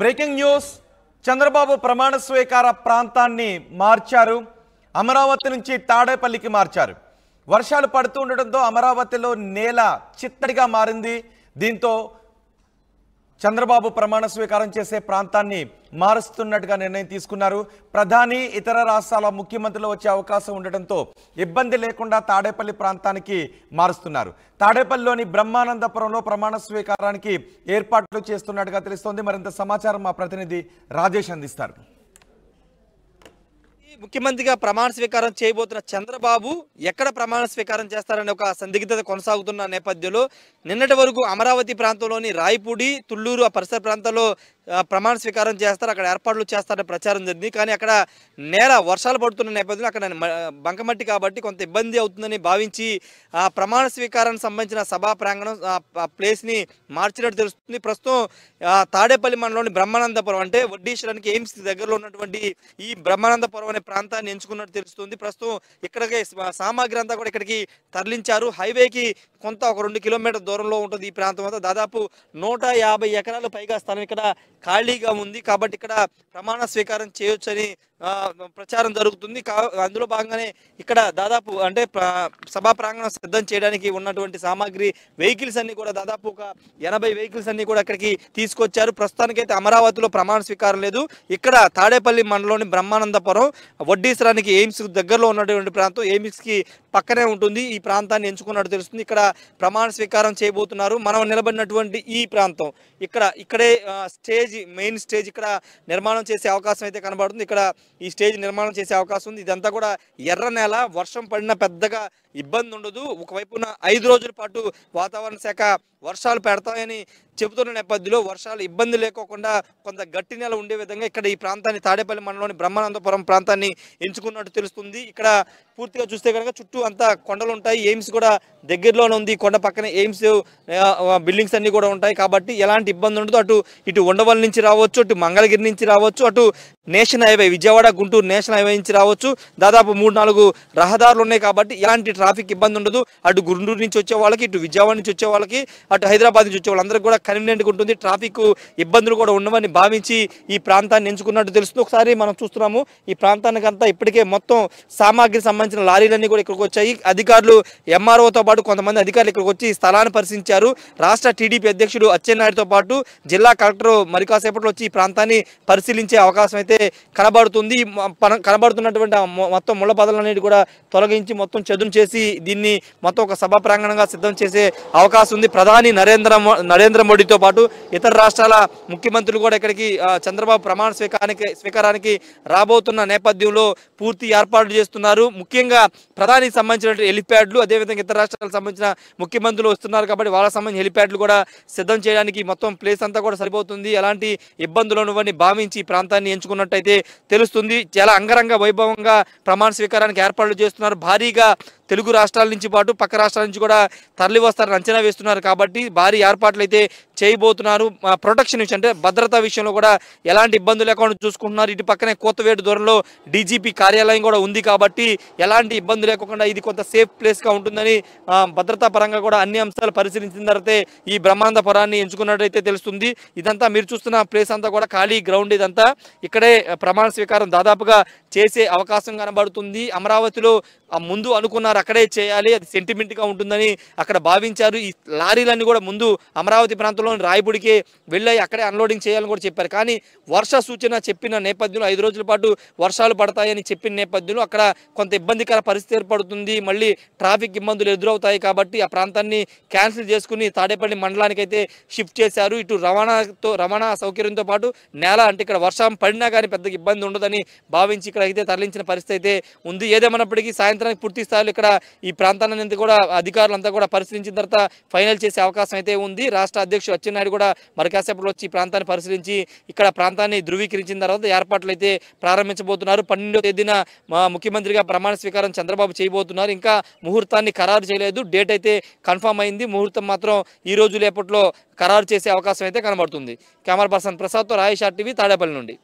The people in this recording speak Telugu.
బ్రేకింగ్ న్యూస్ చంద్రబాబు ప్రమాణ స్వీకార ప్రాంతాన్ని మార్చారు అమరావతి నుంచి తాడేపల్లికి మార్చారు వర్షాలు పడుతుండటంతో అమరావతిలో నేల చిత్తడిగా మారింది దీంతో చంద్రబాబు ప్రమాణ స్వీకారం చేసే ప్రాంతాన్ని మారుస్తున్నట్టుగా నిర్ణయం తీసుకున్నారు ప్రధాని ఇతర రాష్ట్రాల ముఖ్యమంత్రులు వచ్చే అవకాశం ఉండటంతో ఇబ్బంది లేకుండా తాడేపల్లి ప్రాంతానికి మారుస్తున్నారు తాడేపల్లిలోని బ్రహ్మానందపురంలో ప్రమాణ స్వీకారానికి ఏర్పాట్లు చేస్తున్నట్టుగా తెలుస్తోంది మరింత సమాచారం మా ప్రతినిధి రాజేష్ అందిస్తారు ముఖ్యమంత్రిగా ప్రమాణ స్వీకారం చేయబోతున్న చంద్రబాబు ఎక్కడ ప్రమాణ స్వీకారం చేస్తారనే ఒక సందిగ్ధత కొనసాగుతున్న నేపథ్యంలో నిన్నటి వరకు అమరావతి ప్రాంతంలోని రాయపూడి తుళ్ళూరు ఆ పరిసర ప్రాంతాల్లో ప్రమాణ స్వీకారం చేస్తారు అక్కడ ఏర్పాట్లు చేస్తారని ప్రచారం జరిగింది కానీ అక్కడ నేల వర్షాలు పడుతున్న నేపథ్యంలో అక్కడ బంకమట్టి కాబట్టి కొంత ఇబ్బంది అవుతుందని భావించి ఆ ప్రమాణ స్వీకారానికి సంబంధించిన సభా ప్రాంగణం ఆ ప్లేస్ని మార్చినట్టు తెలుస్తుంది ప్రస్తుతం తాడేపల్లి మండలంలోని బ్రహ్మానందపురం అంటే వడ్డీశ్వరానికి ఎయిమ్స్ దగ్గరలో ఉన్నటువంటి ఈ బ్రహ్మానందపురం అనే ప్రాంతాన్ని ఎంచుకున్నట్టు తెలుస్తుంది ప్రస్తుతం ఇక్కడికి సామాగ్రి అంతా కూడా ఇక్కడికి తరలించారు హైవేకి కొంత ఒక రెండు కిలోమీటర్ దూరంలో ఉంటుంది ఈ ప్రాంతం అంతా దాదాపు నూట ఎకరాలు పైగా స్థలం ఇక్కడ ఖాళీగా ఉంది కాబట్టి ఇక్కడ ప్రమాణ స్వీకారం చేయొచ్చని ప్రచారం జరుగుతుంది అందులో భాగంగానే ఇక్కడ దాదాపు అంటే సభా ప్రాంగణం సిద్ధం చేయడానికి ఉన్నటువంటి సామాగ్రి వెహికల్స్ అన్ని కూడా దాదాపు ఒక ఎనభై వెహికల్స్ అన్ని కూడా అక్కడికి తీసుకొచ్చారు ప్రస్తుతానికైతే అమరావతిలో ప్రమాణ స్వీకారం లేదు ఇక్కడ తాడేపల్లి మండలంలోని బ్రహ్మానందపురం వడ్డీసరానికి ఎయిమ్స్ దగ్గరలో ఉన్నటువంటి ప్రాంతం ఎయిమ్స్కి పక్కనే ఉంటుంది ఈ ప్రాంతాన్ని ఎంచుకున్నట్టు తెలుస్తుంది ఇక్కడ ప్రమాణ స్వీకారం చేయబోతున్నారు మనం నిలబడినటువంటి ఈ ప్రాంతం ఇక్కడ ఇక్కడే స్టేజ్ మెయిన్ స్టేజ్ ఇక్కడ నిర్మాణం చేసే అవకాశం అయితే కనబడుతుంది ఇక్కడ ఈ స్టేజ్ నిర్మాణం చేసే అవకాశం ఉంది ఇదంతా కూడా ఎర్ర నేల వర్షం పడిన పెద్దగా ఇబ్బంది ఉండదు ఒకవైపున ఐదు రోజుల పాటు వాతావరణ శాఖ వర్షాలు పెడతాయని చెబుతున్న నేపథ్యంలో వర్షాలు ఇబ్బంది లేకోకుండా కొంత గట్టి నెల ఉండే విధంగా ఇక్కడ ఈ ప్రాంతాన్ని తాడేపల్లి మండలంలోని బ్రహ్మానందపురం ప్రాంతాన్ని ఎంచుకున్నట్టు తెలుస్తుంది ఇక్కడ పూర్తిగా చూస్తే కనుక చుట్టూ అంతా కొండలు ఉంటాయి ఎయిమ్స్ కూడా దగ్గరలోనే ఉంది కొండ పక్కనే ఎయిమ్స్ బిల్డింగ్స్ అన్నీ కూడా ఉంటాయి కాబట్టి ఎలాంటి ఇబ్బంది ఉండదు అటు ఇటు ఉండవల్ నుంచి రావచ్చు అటు మంగళగిరి నుంచి రావచ్చు అటు national highway Vijayawada Guntur national highway నుంచి రావచ్చు దాదాపు మూడు నాలుగు రహదారులు ఉన్నాయి కాబట్టి ఎలాంటి ట్రాఫిక్ ఇబ్బంది ఉండదు అటు గుంటూరు నుంచి వచ్చే వాళ్ళకి ఇటు విజయవాడ నుంచి వచ్చే వాళ్ళకి అటు హైదరాబాద్ నుంచి వచ్చే వాళ్ళందరికీ కూడా గా ఉంటుంది ట్రాఫిక్ ఇబ్బందులు కూడా ఉండవని భావించి ఈ ప్రాంతాన్ని ఎంచుకున్నట్టు తెలుస్తుంది ఒకసారి మనం చూస్తున్నాము ఈ ప్రాంతానికంతా ఇప్పటికే మొత్తం సామాగ్రికి సంబంధించిన లారీలన్నీ కూడా ఇక్కడికి వచ్చాయి అధికారులు ఎంఆర్ఓతో పాటు కొంతమంది అధికారులు ఇక్కడికి వచ్చి స్థలాన్ని పరిశీలించారు రాష్ట్ర టీడీపీ అధ్యక్షుడు అచ్చెన్నాయుడుతో పాటు జిల్లా కలెక్టర్ మరి కాసేపట్లో వచ్చి ఈ ప్రాంతాన్ని పరిశీలించే అవకాశం అయితే కనబడుతుంది కనబడుతున్నటువంటి మొత్తం ముళ్ళ పదలన్నిటి కూడా తొలగించి మొత్తం చదును చేసి దీన్ని మొత్తం ఒక సభా ప్రాంగణంగా సిద్ధం చేసే అవకాశం ఉంది ప్రధాని నరేంద్ర నరేంద్ర మోడీతో పాటు ఇతర రాష్ట్రాల ముఖ్యమంత్రులు కూడా ఇక్కడికి చంద్రబాబు ప్రమాణ స్వీకారానికి స్వీకారానికి రాబోతున్న నేపథ్యంలో పూర్తి ఏర్పాట్లు చేస్తున్నారు ముఖ్యంగా ప్రధానికి సంబంధించిన హెలిప్యాడ్లు అదేవిధంగా ఇతర రాష్ట్రాలకు సంబంధించిన ముఖ్యమంత్రులు వస్తున్నారు కాబట్టి వాళ్ళకి సంబంధించిన హెలిప్యాడ్లు కూడా సిద్ధం చేయడానికి మొత్తం ప్లేస్ అంతా కూడా సరిపోతుంది ఎలాంటి ఇబ్బందులు ఉన్నవని భావించి ఈ ప్రాంతాన్ని ఎంచుకున్నట్టయితే తెలుస్తుంది చాలా అంగరంగ వైభవంగా ప్రమాణ స్వీకారానికి ఏర్పాట్లు చేస్తున్నారు భారీగా తెలుగు రాష్ట్రాల నుంచి పాటు పక్క రాష్ట్రాల నుంచి కూడా తరలి వస్తారని అంచనా వేస్తున్నారు కాబట్టి భారీ ఏర్పాట్లు అయితే చేయబోతున్నారు ప్రొటెక్షన్ విషయం అంటే భద్రత విషయంలో కూడా ఎలాంటి ఇబ్బందులు లేకుండా చూసుకుంటున్నారు ఇటు పక్కనే కోతవేడు దూరంలో డీజీపీ కార్యాలయం కూడా ఉంది కాబట్టి ఎలాంటి ఇబ్బంది లేకుండా ఇది కొంత సేఫ్ ప్లేస్గా ఉంటుందని భద్రతా పరంగా కూడా అన్ని అంశాలు పరిశీలించిన తర్వాత ఈ బ్రహ్మాండ ఎంచుకున్నట్టయితే తెలుస్తుంది ఇదంతా మీరు చూస్తున్న ప్లేస్ అంతా కూడా ఖాళీ గ్రౌండ్ ఇదంతా ఇక్కడే ప్రమాణ స్వీకారం దాదాపుగా చేసే అవకాశం కనబడుతుంది అమరావతిలో ముందు అనుకున్నారు అక్కడే చేయాలి అది సెంటిమెంట్గా ఉంటుందని అక్కడ భావించారు ఈ లారీలన్నీ కూడా ముందు అమరావతి ప్రాంతంలో సమీపంలోని రాయపూడికి వెళ్ళి అక్కడే అన్లోడింగ్ చేయాలని కూడా చెప్పారు కానీ వర్ష సూచన చెప్పిన నేపథ్యంలో ఐదు రోజుల పాటు వర్షాలు పడతాయని చెప్పిన నేపథ్యంలో అక్కడ కొంత ఇబ్బందికర పరిస్థితి ఏర్పడుతుంది మళ్ళీ ట్రాఫిక్ ఇబ్బందులు ఎదురవుతాయి కాబట్టి ఆ ప్రాంతాన్ని క్యాన్సిల్ చేసుకుని తాడేపల్లి మండలానికి అయితే షిఫ్ట్ చేశారు ఇటు రవాణాతో రవాణా సౌకర్యంతో పాటు నేల అంటే ఇక్కడ వర్షం పడినా కానీ పెద్ద ఇబ్బంది ఉండదని భావించి ఇక్కడ అయితే తరలించిన పరిస్థితి అయితే ఉంది ఏదేమైనప్పటికీ సాయంత్రానికి పూర్తి స్థాయిలో ఇక్కడ ఈ ప్రాంతాన్ని కూడా అధికారులంతా కూడా పరిశీలించిన తర్వాత ఫైనల్ చేసే అవకాశం అయితే ఉంది రాష్ట్ర అధ్యక్షుడు అచ్చెన్నాయుడు కూడా మరి వచ్చి ఈ ప్రాంతాన్ని పరిశీలించి ఇక్కడ ప్రాంతాన్ని ధృవీకరించిన తర్వాత ఏర్పాట్లు అయితే ప్రారంభించబోతున్నారు పన్నెండో తేదీన ముఖ్యమంత్రిగా ప్రమాణ స్వీకారం చంద్రబాబు చేయబోతున్నారు ఇంకా ముహూర్తాన్ని ఖరారు చేయలేదు డేట్ అయితే కన్ఫామ్ అయింది ముహూర్తం మాత్రం ఈ రోజు లేపట్లో ఖరారు చేసే అవకాశం అయితే కనబడుతుంది కెమెరా పర్సన్ ప్రసాద్తో రాయేష్ టీవీ తాడేపల్లి నుండి